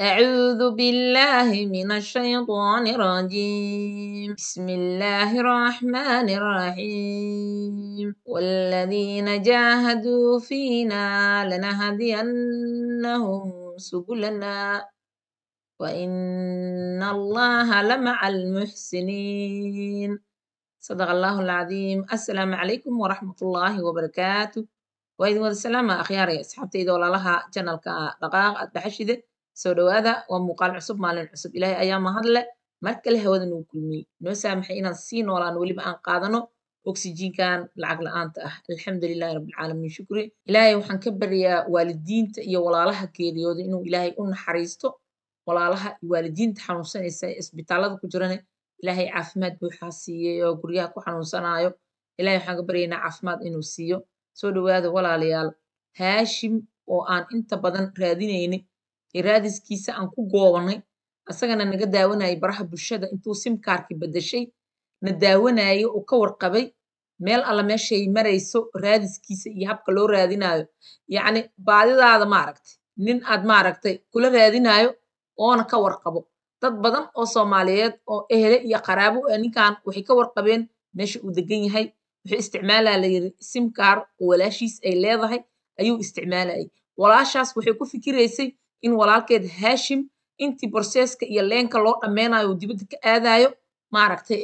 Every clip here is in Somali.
أعوذ بالله من الشيطان الرجيم بسم الله الرحمن الرحيم والذين جاهدوا فينا لنهدينهم سبلنا وإن الله لمع المحسنين صدق الله العظيم السلام عليكم ورحمة الله وبركاته وإذن والسلام أخياري أصحابتي دولة لها جنالك دقاق أتبحشده soo dhawaada waa muuqaal cusub maalin cusub ilaahay ayaa mahadle mar kale hawadan uu kulmiyey noo saamaxay inaan sii noolaano weliba aan qaadano oxyjiinkan lacag la-aanta ah alxamdulilahi rabbilcaalamiin shukri ilaahay waxaan ka baryaa waalidiinta iyo walaalaha geeriyooda inuu ilaahay u naxariisto walaalaha waalidiinta xanuunsanaysa ee isbitaalada ku jirane ilaahay caafimaad buuxaa siiyey oo guryaha ku xanuunsanaayo ilahay waxaan ka baryaynaa caafimaad inuu siiyo soo dhawaada walaalayaal haashim oo aan inta badan raadinaynin raadiskiisa aan ku goobanay asagana naga daawanayay baraha bulshada intuu simkaarki baddashay na daawanayay oo ka warqabay meel alla meeshay marayso raadiskiisa iyo habka loo raadinaayo yacni baadidaada maaragtay nin aad maaragtay kula raadinaayo oona ka warqabo dad badan oo soomaaliyeed oo ehele iyo qaraabo ah, ninkan waxay ka warqabeen meesha uu degan yahay wuxuu isticmaalaa la yiri simkaar oo walaashiis ay leedahay ayuu isticmaalayay walaashaas waxay ku fikiraysay in walaalkeed hashim intii borseeska iyo leenka loo dhammaynayo dibadda ka aadayo maaragtay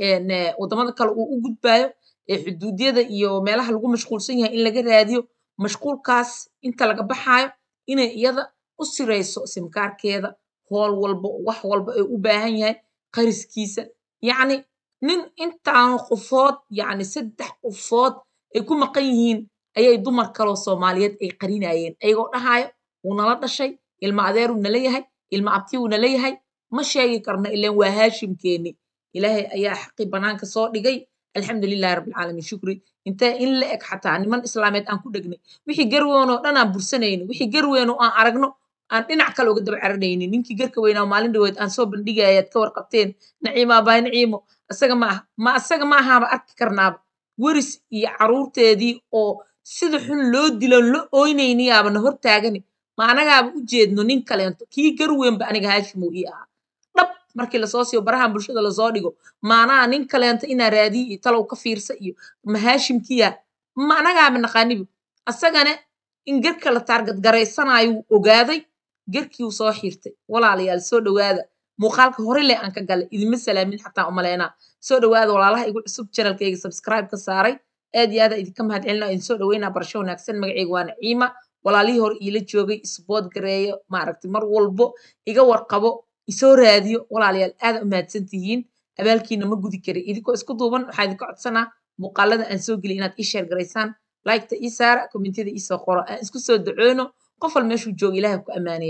waddamada kale uu u gudbaayo ee xuduudyada iyo meelaha lagu mashquulsan yahay in laga raadiyo mashquulkaas inta laga baxaayo inay iyada u sirayso simkaarkeeda hool walba wax walba ee u baahan yahay qariskiisa yacni nin intaan qofood yacni saddex qofood ay ku maqan yihiin ayay dumar kaloo soomaaliyeed ay qarinayeen ayagoo dhahaayo wuu nala dhashay ilma adeeruu nala yahay ilma abtiuu nala yahay ma sheegi karno ilan waa haashimkeeni ilaahay ayaa xaqi banaanka soo dhigay alxamdulilahi rabbilcaalamiin shukri intee in la eg xataa niman islaameed aan ku dhegnay wixii garweynoo dhan aan bursanayno wixii garweynoo aan aragno aan dhinac kale uga daba caranaynin ninkii garka weynaa maalin dhaweed aan soo bandhigayaad ka warqabteen naciimaa baa naciimo isaga ma ma isaga ma arki karnaaba weris iyo caruurteedii oo sida xun loo diloon la ooynayniyaabana hortaagani ma anagaaba u jeedno nin kaleento kii garweynba aniga haashimow ii ahaa dhab markii lasoo siiyo barahan bulshada lasoo dhigo maanaha nin kaleento inaa raadiyi iyo talow ka fiirsa iyo ma haashimkiyaa ma anagaaba naqaanibu asagane in garka la taargadgaraysanayo wuu ogaaday garkii uu soo xiirtay walaalayaal soo dhowaada muuqaalka hore leh aan ka galay idima salaamin xataa umalaynaa soo dhowaada walaalaha igu cusub janalkayga subscribe ka saaray aad iyo aada idinka mahad idin soo dhaweynaa barasho wanaagsan magaceyga waana ciima walaalihii hor iila joogay isbood gareeyo maaragtay mar walbo iga warqabo isoo raadiyo walaalayaal aada umahadsan tihiin abaalkiina ma gudi karay idinkoo isku duuban waxaa idinka codsanaa muuqaalada aan soo geliy inaad ii sheer garaysaan ii saara kommentiyada iisoo qoro aan isku soo duceyno qof wal meeshuu jooga ilaahay ku ammaan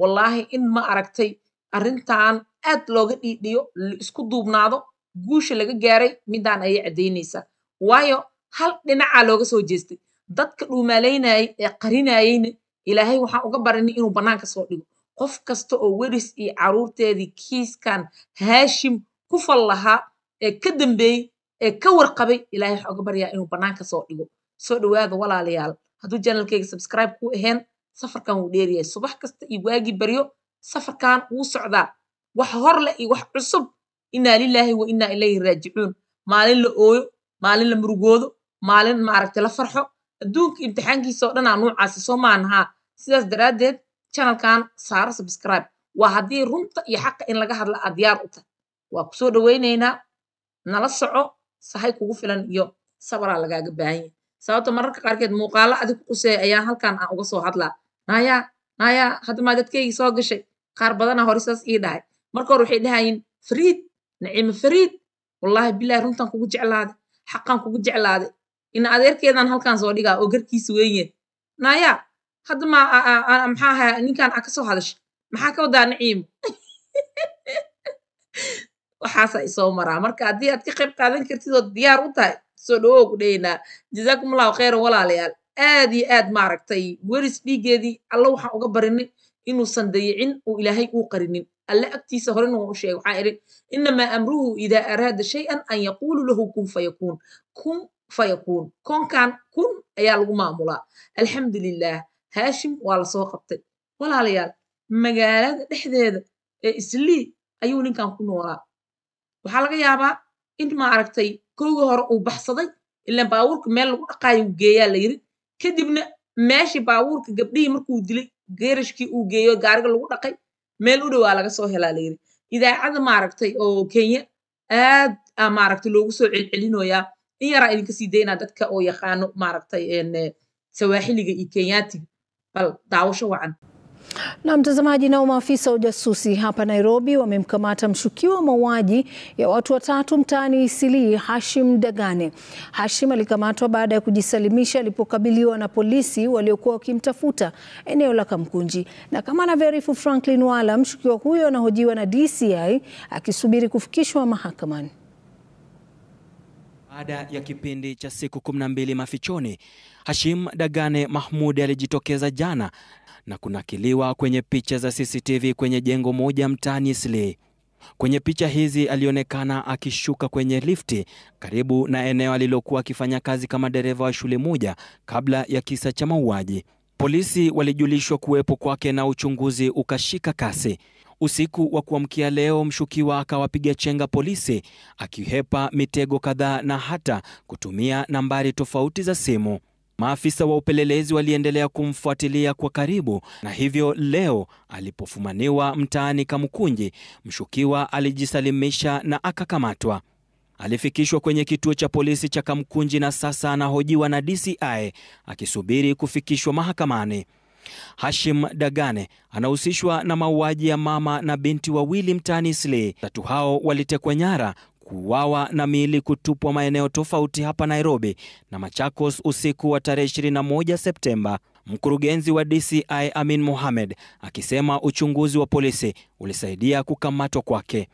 wallaahi in ma aragtay arrintan aad looga dhiidhiyo isku duubnaado guusha laga gaaray midaan ayay caddaynaysaa waayo hal dhinacaa looga soo jeestay dadka dhuumaalaynayay ee qarinayeyna ilaahay waxaan uga barinay inuu bannaanka soo dhigo qof kasta oo weris iyo caruurteedii kiiskan haashim ku fal lahaa ee ka dambeeyey ee ka warqabay ilahay waxaan uga baryaa inuu bannaanka soo dhigo soo dhowaada walaalayaal hadduu janalkeyga subscribe kuu aheen safarkan wuu dheeriyahay subax kasta iyo waagii baryo safarkan wuu socdaa wax hor leh iyo wax cusub inaa lilaahi wa inaa ilayhi raajicuun maalin la ooyo maalin la murugoodo maalin maaragta la farxo adduunka imtixaankiisao oo dhanaa nuucaasi soo maanahaa sidaas daraaddeed janalkan saaro sabscribe waa haddii runta iyo xaqa in laga hadla aad diyaar u tahay waa kusoo dhowaynaynaa nala soco sahay kugu filan iyo sabaraa lagaaga baahan yahay sababta mararka qaarkeed muuqaalo adig ku quseeya ayaan halkan aan uga soo hadlaa naayaa naayaa hadda maa soo gashay qaar badanaa hore saas ii dhahay marka hore waxay dhahayiin fariid naciime fariid wallaahi bilaahi runtaan kugu jeclaaday xaqaan kugu jeclaaday ina adeerkeedan halkan soo dhigaa oo garkiisa wenye naaya hadda maxaa ahaa ninkan a kasoo hadasha maxaa ka wadaa naciimo waxaasaa isoo maraa marka haddii aad ka qayb qaadan kartid ood diyaar u tahay soo dhawow ku dhaynaa jazakumullahu khayran walaalayaal aad iyo aad maaragtay weris dhiiggeedii alla waxaan uga barinay inuusan dayicin uu ilaahay uu qarinin alle agtiisa horena waan u sheegay waxaan idhi innamaa amruhu idaa araada shay an an yaquulu lahu kun fayakuun kun fayakuun koonkan kun ayaa lagu maamulaa alxamdulilah haashim waa lasoo qabtay walaalayaal magaalada dhexdeeda ee islii ayuu ninkan ku noolaa waxaa laga yaabaa in maaragtay kowgii hore uu baxsaday ilan baabuurka meel lagu dhaqaayo uu geeyaa la yiri kadibna meeshii baabuurka gabdhihii markuu dilay geerashkii uu geeyo gaariga lagu dhaqay meel u dhowaa laga soo helaa la yiri idaacada maaragtay oo kenya aad maaragtay loogu soo celcelinoyaa in yaraa idinka sii daynaa dadka oo yaqaano maaragtay sawaaxiliga iyo kenyatiga bal daawasho wacan na mtazamaji, nao maafisa wa ujasusi hapa Nairobi wamemkamata mshukiwa wa mauaji ya watu watatu mtaani Isilii, Hashim Dagane. Hashim alikamatwa baada ya kujisalimisha alipokabiliwa na polisi waliokuwa wakimtafuta eneo la Kamkunji. Na kama anavyoarifu Franklin Wala, mshukiwa huyo anahojiwa na DCI akisubiri kufikishwa mahakamani. Baada ya kipindi cha siku 12 mafichoni, Hashim Dagane Mahmud alijitokeza jana na kunakiliwa kwenye picha za CCTV kwenye jengo moja mtaani Islii. Kwenye picha hizi alionekana akishuka kwenye lifti karibu na eneo alilokuwa akifanya kazi kama dereva wa shule moja kabla ya kisa cha mauaji. Polisi walijulishwa kuwepo kwake na uchunguzi ukashika kasi. Usiku wa kuamkia leo, mshukiwa akawapiga chenga polisi akihepa mitego kadhaa na hata kutumia nambari tofauti za simu. Maafisa wa upelelezi waliendelea kumfuatilia kwa karibu na hivyo leo alipofumaniwa mtaani Kamukunji, mshukiwa alijisalimisha na akakamatwa. Alifikishwa kwenye kituo cha polisi cha Kamkunji na sasa anahojiwa na DCI akisubiri kufikishwa mahakamani. Hashim Dagane anahusishwa na mauaji ya mama na binti wawili mtaani Islay. Tatu hao walitekwa nyara, kuuawa na miili kutupwa maeneo tofauti hapa Nairobi na Machakos usiku wa tarehe 21 Septemba. Mkurugenzi wa DCI Amin Mohamed akisema uchunguzi wa polisi ulisaidia kukamatwa kwake.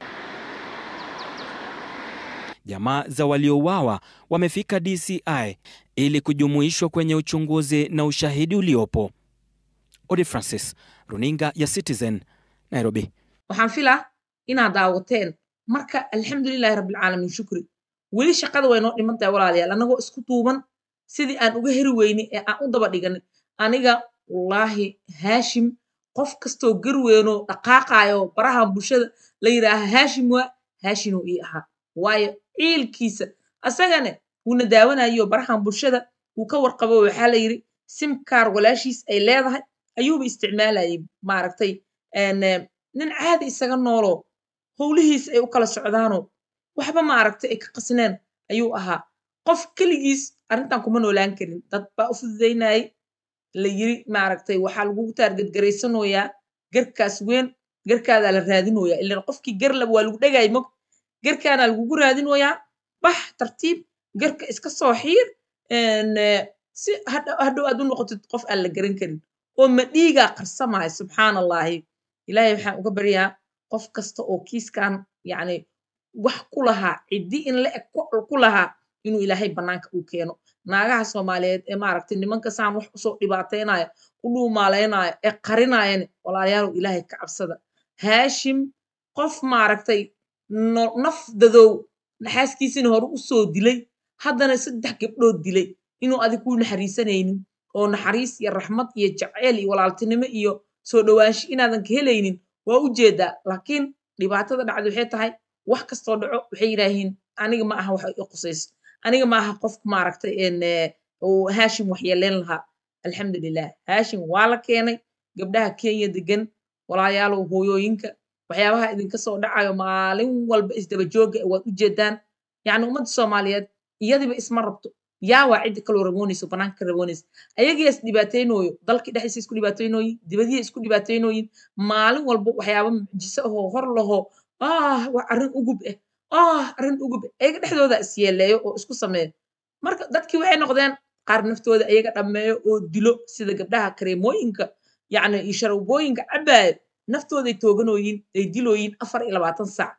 Jamaa za waliouawa wamefika DCI ili kujumuishwa kwenye uchunguzi na ushahidi uliopo. Odi Francis, runinga ya Citizen, Nairobi. waxaan filaa inaad daawateen marka alxamdulilaahi rabbilcaalamiin shukri weli shaqada way noo dhiman tahay walaalayaal annagoo isku duuban sidii aan uga heri weyni ee aan u daba dhiganin aniga wallaahi haashim qof kastoo garweynoo dhaqaaqaayo barahan bulshada la yidhaaha haashim waa haashinuu ii ahaa waayo ciilkiisa asagane wuuna daawanayo barahan bulshada wuu ka warqabo waxaa la yidhi simkaar walaashiis ay leedahay ayuuba isticmaalayay maaragtay eh, nin caadi isaga noolo howlihiis ay u kala socdaano waxba maaragtay ay ka qasneen ayuu ahaa qof keligiis arrintan kuma noolaan karin dad baa u fududaynayay la yiri maaragtay waxaa lagugu taargadgaraysanoyaa garkaas weyn garkaadaa la raadinoyaa ilan qofkii garlab waa lagu dhegay mog garkaanaa lagugu raadinoyaa bax tartiib garka iska soo xiir eh, si hadhow aad u noqotid qof aan la garan karin oo madhiiga qarsamaya subxaan allahi ilaahay waxaan uga baryaa qof kasta oo kiiskan yani wax ku lahaa ciddi in la eg ku lahaa inuu ilaahay bannaanka uu keeno naagaha soomaaliyeed ee maaragtay nimanka saan wax usoo dhibaataynaya u dhuumaalaynaya ee qarinayan walaalayaalow ilaahay ka cabsada haashim qof maaragtay naf dadow naxaaskiisina hore usoo dilay haddana saddex gabdhood dilay inuu adig kuu naxariisanaynin oo naxariis iyo raxmad iyo jaceyl iyo walaaltinimo iyo soo dhowaansho inaadan ka helaynin waa u jeedaa laakiin dhibaatada dhacda waxay tahay wax kastoo dhaco waxay yidhaahiin aniga ma aha wax i qusayso aniga maaha qofka maaragtay haashim waxyeeleyn lahaa alxamdulilah haashim waa la keenay gabdhaha kenya degan walaalayaalow hooyooyinka waxyaabaha idinka soo dhacayo maalin walba isdabajooga jooga waad u jeedaan yacni ummadda soomaaliyeed iyadiba isma rabto yaa waa ciddi kaloo raboonayso banaanka ka raboonaysa ayagiiya is dhibaataynooyo dalkii dhexdiisa isku dhibaataynooyin dibadiya isku dhibaataynooyin maalin walba waxyaaba mucjiso ahoo hor lahoo ah waa arrin ugub ah ah arrin ugub ah ayaga dhexdooda is yeeleeyo oo isku sameeyo marka dadkii waxay noqdeen qaar naftooda ayaga dhammeeyo oo dilo sida gabdhaha kareemooyinka yacni iyo sharabooyinka cabaayo naftooday tooganooyin ay dilooyin afar iyo labaatan saac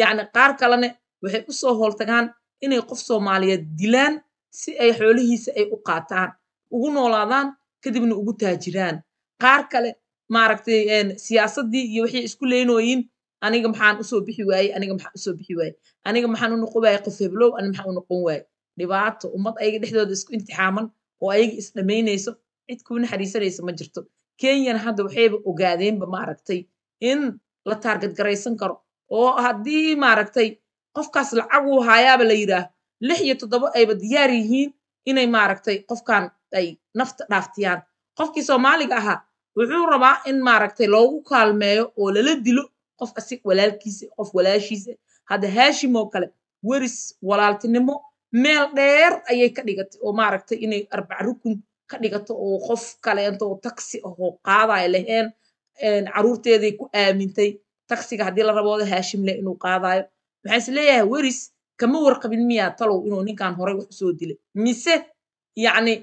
yacni qaar kalene waxay u soo hooltagaan inay qof soomaaliyeed dilaan si ay xoolihiisa ay u qaataan ugu noolaadaan kadibna ugu taajiraan qaar kale maaragtay siyaasaddii iyo waxay isku leynooyin aniga maxaan usoo bixi waaye aniga maxaan usoo bixi waaye aniga maxaan u noqon waaye qof heblow ani maxaan u noqon waaye dhibaato ummad ayaga dhexdooda isku intixaaman oo ayaga isdhamaynayso cid kuu naxariisanaysa ma jirto kenyana hadda waxayba ogaadeenba maaragtay in la taargad garaysan karo oo haddii maaragtay qofkaas lacaguu haayaaba la yidhaah lix iyo toddoba ayba diyaar yihiin inay maaragtay qofkan ay nafta dhaaftiyaan qofkii soomaaliga ahaa wuxuu rabaa in maaragtay loogu kaalmeeyo oo lala dilo qof asig walaalkiisa qof walaashiisa hadda haashim oo kale weris walaaltinimo meel dheer ayay ka dhigatay oo maaragtay inay arbac rukun ka dhigato oo qof kaleento oo taksi ahoo qaadaya lahayn caruurteeday ku aamintay taksiga haddii la rabooda haashim leh inuu qaadayo maxaa is weris kama warqabin miyaa talow inuu ninkan horey wax usoo dilay mise yacni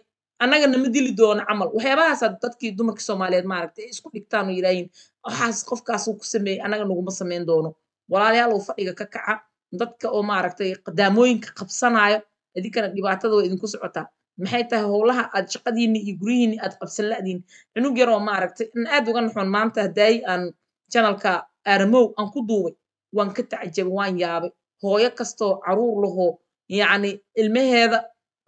annaga nama dili doono camal waxyaabahaasa dadkii dumarkii soomaaliyeed maaragtay ay isku dhigtaan oo yidhaahiin waxaas qofkaasuu ku sameeyey annaga naguma samayn doono walaalayaalow fadhiga ka kaca dadka oo maaragtay qadaamooyinka qabsanaayo idinkana dhibaatada waa idinku socotaa maxay tahay howlaha aad shaqadiinni iyo guryihiinni aad qabsan la'diin cunug yaroo maaragtay an aad uga naxoon maanta hadaayi aan janalka aaramow aan ku duubay waan ka tacajabay waan yaabay hooyo kastoo caruur lahoo yacni ilmaheeda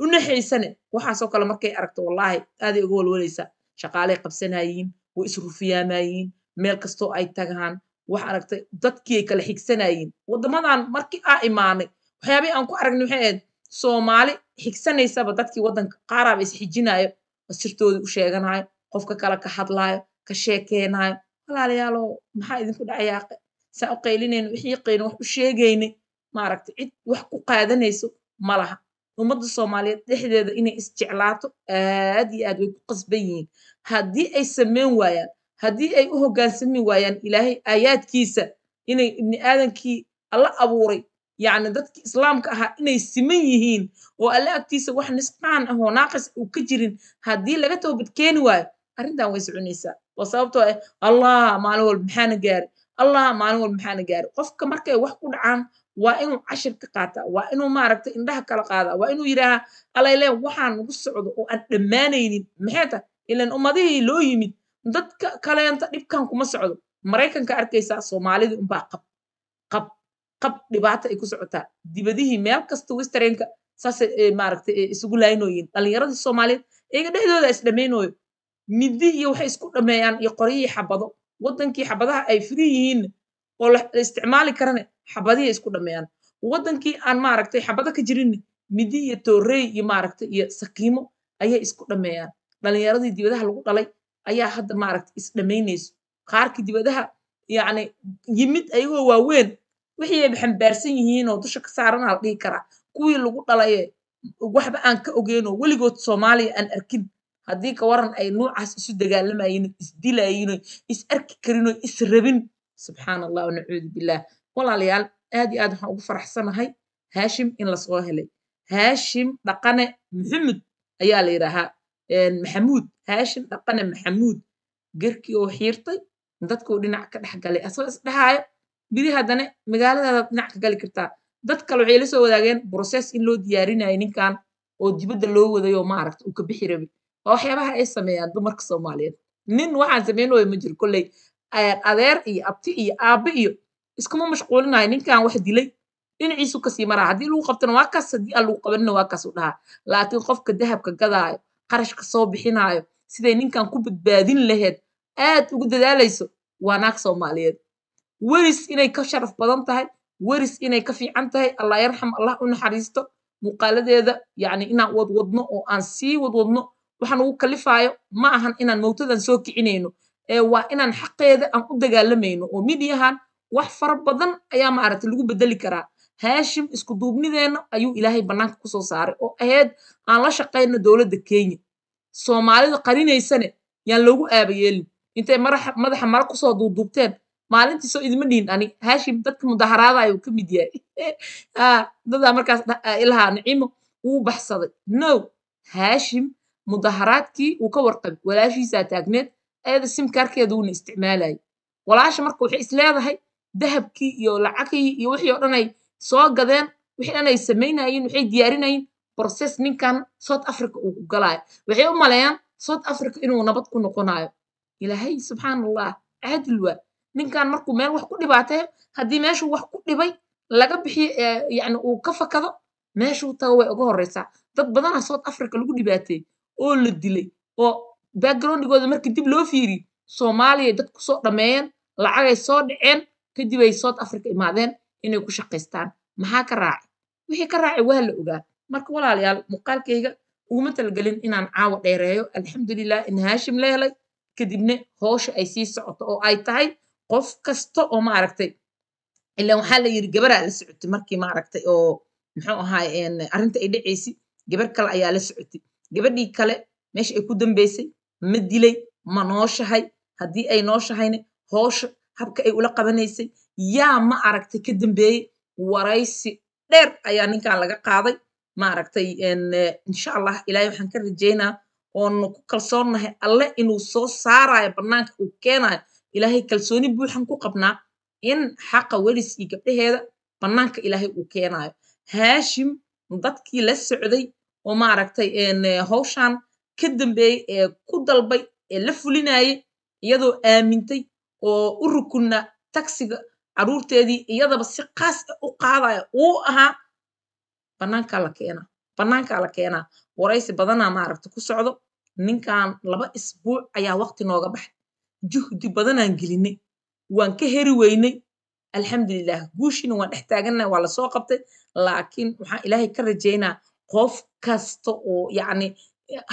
u naxaysane waxaasoo kale markay aragto wallaahi aaday uga walwalaysaa shaqaalay qabsanaayiin way isrufiyaamayeen meel kastoo ay tagaan wax aragtay dadkii ay kala xigsanaayiin waddamadan markii aa imaanay waxyaabay aan ku aragnay waxay ahayd soomaali xigsanaysaba dadkii waddanka qaaraaba is xijinaayo asirtooda u sheeganaayo qofka kale ka hadlaayo ka sheekeenaayo walaalayaalo maxaa idinku dhacayaaqe saa u qaylinayna wixii qayna wax u sheegaynay maaragta cid wax ku qaadanayso ma laha ummadda soomaaliyeed dhexdeeda inay isjeclaato aad iyo aad way ku qasban yihiin haddii ay sameyn waayaan haddii ay u hoggaansami waayaan ilaahay aayaadkiisa inay ibni aadankii alla abuuray yacni dadkii islaamka ahaa inay siman yihiin oo alle agtiisa wax nisqaan ah oo naaqis uu ka jirin haddii laga toobad keeni waayo arrintan way soconaysaa oo sababtoo ah allah maalin walba maxaana gaari allah maalin walba maxaana gaari qofka markay wax ku dhacaan waa inuu cashir ka qaataa waa inuu maaragta indhaha kala qaada waa inuu yidhaahaa alayle waxaan nagu socdo oo aan dhammaanaynin maxay ta ilan ummadihii loo yimid dadka kaleenta dhibkan kuma socdo maraykanka arkaysaa soomaalidii unbaa qab qab qab dhibaata ay ku socotaa dibadihii meel kasta westernka saasay eh, eh, maaragta eh, isugu laynooyiin dhallinyaradii soomaaliyeed iyaga dhexdooda isdhammaynooyo midi iyo waxay isku dhameeyaan iyo qoryihii xabado wadankii xabadaha ay firi yihiinna oo la isticmaali karane xabadihi isku dhammeeyaan waddankii aan maaragtay xabado ka jirinne midi iyo toorey iyo maaragtay iyo sakiimo ayay isku dhammeeyaan dhalinyaradii dibadaha lagu dhalay ayaa hadda maaragtay isdhammaynayso kaarkii dibadaha yacni yimid ayagoo waaweyn wixii ay xambaarsan yihiinoo dusha ka saarana la dhihi karaa kuwii lagu dhalaye waxba aan ka ogeynoo weligood soomaaliya aan arkin haddii ka waran ay nuucaas isu dagaalamayeen isdilayeen is arki karinoo is rabin subxaan allah nacuudu billah walaalayaal aad iyo aad waxaan ugu faraxsanahay haashim in lasoo helay haashim dhaqane maxamud ayaa la yidhaahaa maxamuud haashim dhaqane maxamuud gerkii oo xiirtay dadkuu dhinac ka dhex galay asagoo isdhexaayo biri haddane magaaladaadaad dhinac ka gali kartaa dad kale waxay la soo wadaageen broses in loo diyaarinayo ninkan oo dibadda loo wadayo maaragta uu ka bixi rabay waa waxyaabaha ay sameeyaan dumarka soomaaliyeed nin waxaan sameyn waayo ma jiro kolley adeer iyo abti iyo aabe iyo iskuma mashquulinayo ninkan wax dilay dhinaciisu kasii maraa haddii lagu qabtona waa kaas haddii aan lagu qabanina waa kaasuu dhahaa laakiin qofka dahabka gadaayo qarashka soo bixinaayo siday ninkan ku badbaadin laheed aad ugu dadaalayso waa naag soomaaliyeed weris inay ka sharaf badan tahay weris inay ka fiican tahay allah yarxam allah u naxariisto muuqaaladeeda yacni inaan wadwadno oo aan sii wadwadno waxaan ugu kalifaayo ma ahan inaan mowtadan soo kicinayno waa inaan xaqeeda aan u dagaalamayno oo midiyahan wax fara badan ayaa maaragta lagu bedeli karaa haashim isku duubnideenna ayuu ilaahay bannaanka kusoo saaray oo aheed aan la shaqayno dowladda kenya soomaalida qarinaysane yaan loogu aaba yeelin intay madaxa mara kusoo duubduubteen maalintiisoo idima dhihin ani haashim dadka mudaharaada ayuu ka mid yahay ah, dadaa markaas ah, ilahaa nacimo wuu baxsaday no haashim mudaharaadkii uu ka warqabay walaashiisaa taagneed ayada simkaarkeeda uuna isticmaalaya walaasha marka waxay isleedahay dahabkii iyo lacagii iyo wixii oo dhan ay soo gadeen wixii dhan ay samaynayeen waxay diyaarinayeen brocess ninkan south africa uu ku galaayo waxay u maleeyaan south africa inuu nabad ku noqonayo ilaahay subxaan allah caadil waa ninkan markuu meel wax ku dhibaatayo haddii meeshuu wax ku dhibay laga bixiyo yani uu ka fakado meeshuu tago way uga horreysaa dad badana south africa lagu dhibaateey oo la dilay oo backgroundigooda marka dib loo fiiriyo soomaaliya dad kusoo dhammeeyeen lacagay soo dhaceen kadib ay south africa imaadeen inay ku shaqaystaan maxaa ka raacay wixii ka raacay waa la ogaa marka walaalayaal muuqaalkayga uguma talagelin inaan caawa dheereeyo alxamdulilah in haashim la helay kadibna hoosha ay sii socoto oo ay tahay qof kasta oo maaragtay ilaan waxaa la yidhi gabaraa la socotay markii maaragtay oo muxuu ahaay arrinta ay dhacaysi gabar kale ayaa la socotay gabadhii kale meesha ay ku dambaysay ma dilay ma nooshahay haddii ay nooshahayna hoosha habka ay ula qabanaysay yaa ma aragtay ka dambeeyey waraysi dheer ayaa ninkan laga qaaday ma aragtay insha allah ilaahay waxaan ka rajaynaa oonu ku kalsoonnahay alle inuu soo saaraayo bannaanka uu keenayo ilaahay kalsooni buuxan ku qabnaa in xaqa welis iyo gabdhaheeda bannaanka ilaahay uu keenayo haashim dadkii la socday oo maaragtay hawshaan ka dambeeyey ee ku dalbay ee la fulinayay iyadoo aamintay oo u rukunna tagsiga caruurteedii iyadaba si kaas a ah u qaadaya uu ahaa bannaankaa la keenaa bannaankaa la keenaa waraysi badanaa maaragta ku socdo ninkan laba isbuuc ayaa waqti nooga baxay juhdi badanaan gelinay waan ka heri weynay alxamdulilah guushiina waan dhex taagannaha waa lasoo qabtay laakiin waxaan ilaahay ka rajaynaa qof kasta oo yacni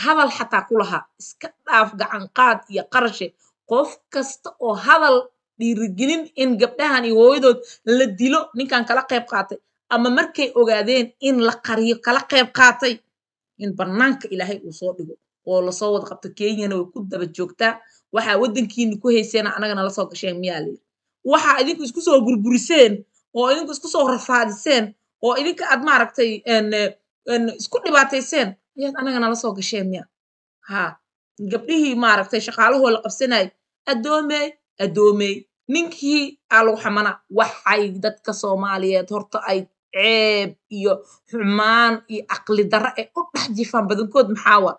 hadal xataa ku lahaa iska dhaaf gacanqaad iyo qarashe qof kasta oo hadal dhiirigelin in gabdhahan iyo hooyadood la dilo ninkan kala qayb qaatay ama markay ogaadeen in la qariyo kala qayb qaatay in bannaanka ilaahay uu soo dhigo oo lasoo wada qabto kenyana way ku daba joogtaa waxaa waddankiini ku hayseena anagana lasoo gasheen miyaa layidhi waxaa idinku isku soo burburiseen oo idinku isku soo rafaadiseen oo idinka aad maaragtay isku dhibaatayseen miyaad anagana la soo gasheen miya haa gabdhihii maaragtay shaqaalahoo la qabsanay addoomey addoomey ninkii aa lagu xamana waxay dadka soomaaliyeed horta ay ceeb iyo xumaan iyo aqli darra e, ay u dhex jifaan badankood maxaawa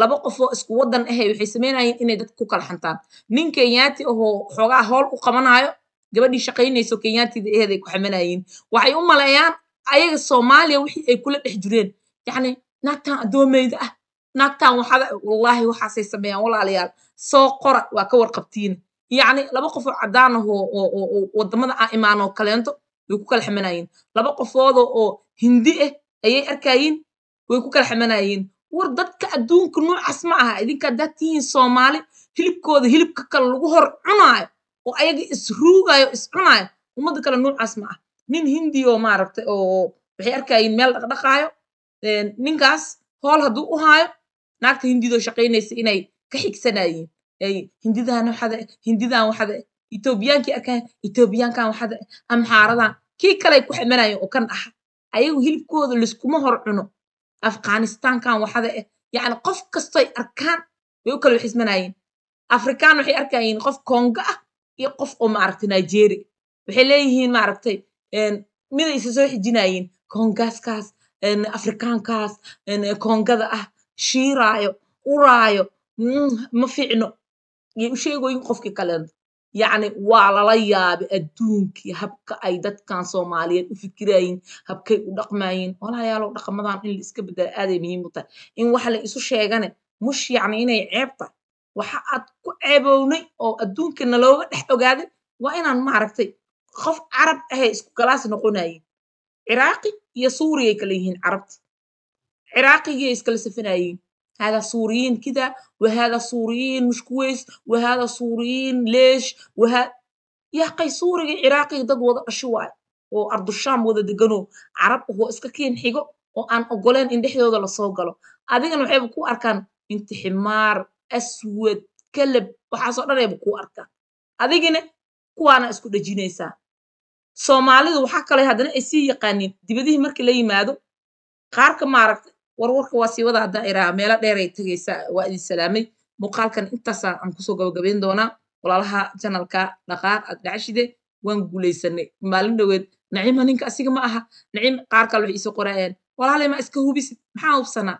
laba qofoo isku waddan ahay eh, waxay samaynayeen inay dadka ku kala xantaan nin kenyaati ahoo xoogaa hool u qabanaayo gabadhii shaqaynayso kenyaatida eheeday ku xamanayiin waxay u maleeyaan ayaga soomaaliya wixii ay kula dhex jireen yacni naagtaan addoomayda ah naagtan waxada wallaahi waxaasay sameeyaan walaalayaal soo qora waa ka warqabtiina yacni laba qof oo cadaan ah oo waddamada kaleento way ku kala ximanayiin laba qofoodo oo hindi eh ayay arkayiin way ku kala ximanayiin war dadka adduunka noocaas ma aha idinka haddaad tihiin soomaali hilibkooda hilibka kale lagu hor cunaayo oo ayaga isruugaayo ruugayo is cunaayo ummadda kale noocaas ma ah nin hindi oo maaragtay oo waxay arkayiin meel dhaqdhaqaayo ninkaas hool hadduu u haayo naagta hindido shaqaynaysa inay ka xigsanaayiin hindidan waxada hindidan waxada etoobiyaankii arkaan etoobiyaankan waxada amxaaradan kii kaley ku xamanaayeen oo kan aha ayagu hilibkooda liskuma hor cuno afghanistankan waxada eh yacni qof kastoy arkaan bay u kala xismanaayeen afrikaan waxay arkaayeen qof kongo ah iyo qof oo maaragtay nigeria waxay leeyihiin maaragtay miday isa soo xijinaayeen kongaskaas afrikaankaas koongada ah shiiraayo uraayo mm, ma fiicno yay u sheegooyin qofkii kalena yacni waa lala yaabay adduunkii habka ay dadkan soomaaliyeed u fikiraayiin habkay u dhaqmaayiin walaalayaalow dhaqamadan in la iska bedela aaday muhiim u tahay in waxa la isu sheegane mush yacni inay ceeb tahay waxa aad ku ceebownay oo adduunkana looga dhex ogaaday waa inaan maaragtay qof carab ahee isku galaasi noqonayin ciraaqi iyo suuriyay kala yihiin carabti ciraaqigiiay iskala safanayeen هذا سوريين كده وهذا سوريين مش كويس وهذا سوريين ليش وه يا قي سوري عراقي ضد وضع شواي وأرض الشام وضد الجنوب عرب هو إسكاكين حيجو وأن أقولن إن دحية ولا صوقلو هذين أنا بحب كو أركان أنت حمار أسود كلب وحصل أنا بكو أركان هذين كو أنا إسكو دجينيسا soomaalidu waxaa kale haddana ay sii yaqaaniin dibadihii markii la yimaado qaarka maaragta warwarka waa siiwada haddaa iraa meelo dheeray tagaysaa waa idin salaamay muuqaalkan intaasaan aan kusoo gabagabayn doonaa walaalaha janalka dhaqaaq aad dhacashide waan guulaysanay maalin dhoweed naciima ninka asiga ma aha naciim qaar kale waxay isoo qoraayaan walaalay ma iska hubisid maxaa hubsanaa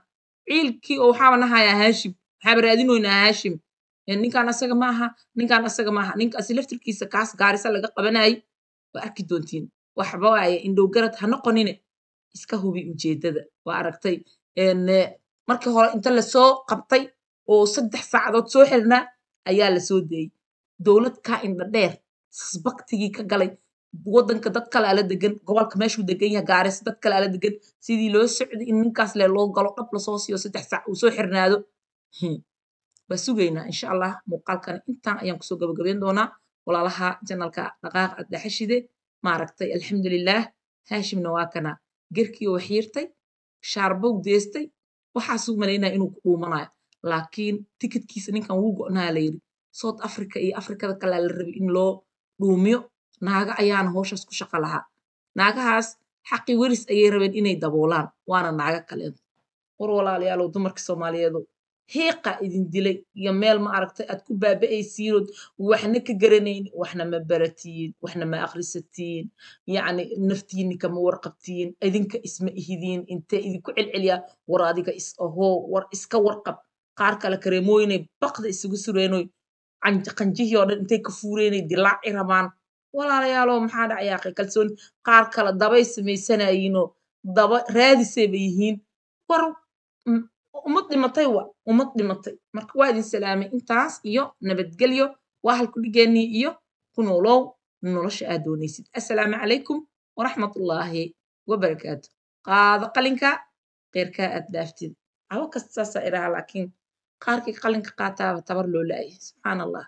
ciilkii oo waxaaba nahayaa haashim maxaaba raadinoynaa haashim ninkaan asaga ma aha ninkaan asaga ma aha ninkaasi laftirkiisa kaas gaarisa laga qabanayay waa arki doontiin waxba waaye indhow ha noqonine iska hubi ujeeddada waa aragtay markii hore inta lasoo qabtay oo saddex saacadood soo xirnaa ayaa lasoo deeyey dowlad kaa indhadheer dheer sasbaktigii ka galay waddanka dad kale ala degan gobolka meeshuu degan yahay gaaris dad kale ala degan sidii loo socday in ninkaas le loo galo dhab lasoo siiyo saddex saac uu soo xirnaado hmm. waa sugaynaa insha allah muuqaalkana intaan ayaan kusoo gabagabeyn doonaa walaalaha janalka dhaqaaq addaxashide maaragtay alxamdulilaah haashimna waa kana gerkiioo xiirtay shaarbow deestay waxaasuu malaynaya inuu ku dhuumanayo laakiin tikidkiisa ninkan wuu go'naa la yidhi south africa iyo afrikada kalaa la rabay in loo dhuumiyo naaga ayaana hooshaas ku shaqo lahaa naagahaas xaqii weris ayay rabeen inay daboolaan waana naaga kaleento war walaalayaalow dumarka soomaaliyeedu hiiqa idin dilay iyo meel ma aragtay aad ku baaba'aysiinood waxna ka garanayni waxna ma baratiyin waxna ma akhrisatiin yacni naftiinni kama warqabtiin idinka isma ihidiin intee idinku celceliyaa war adiga is ahoo war iska warqab qaar kale kareemooyinay baqda isugu sureenoy qanjihii oo dhan intay ka fuureenay dilaaci rabaan walaalayaalow maxaa dhacayaaqay kalsooni qaar kale dabay samaysanaayiinoo daba raadisayba yihiin war mm, umad dhimatay wa umad dhimatay marka waa idin salaamay intaas iyo nabadgelyo waa halku halkudhigeennii iyo ku noolow nolosha aad doonaysid assalaamu calaykum waraxmatullaahi wabarakaatu qaado qalinka qeyrkaa aad dhaaftid cabo kasta saasaa iraa laakiin qaarkii qalinka qaataaba tabar loo la-ay subxaan allah